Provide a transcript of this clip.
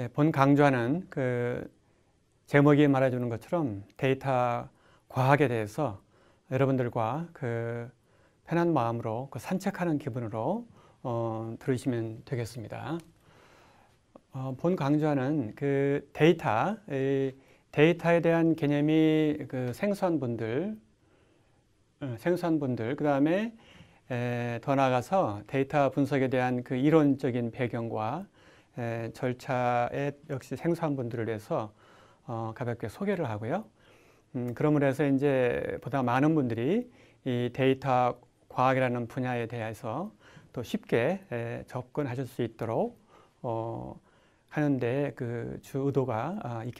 예, 본 강좌는 그 제목이 말해주는 것처럼 데이터 과학에 대해서 여러분들과 그 편한 마음으로 그 산책하는 기분으로 어, 들으시면 되겠습니다. 어, 본 강좌는 그 데이터, 데이터에 대한 개념이 그 생소한 분들, 어, 생소한 분들, 그 다음에 더 나아가서 데이터 분석에 대한 그 이론적인 배경과 에, 절차에 역시 생소한 분들을 위해서 어, 가볍게 소개를 하고요. 음, 그러므로 해서 이제 보다 많은 분들이 이 데이터 과학이라는 분야에 대해서 또 쉽게 에, 접근하실 수 있도록 어, 하는데 그 주 의도가 아, 있겠습니다.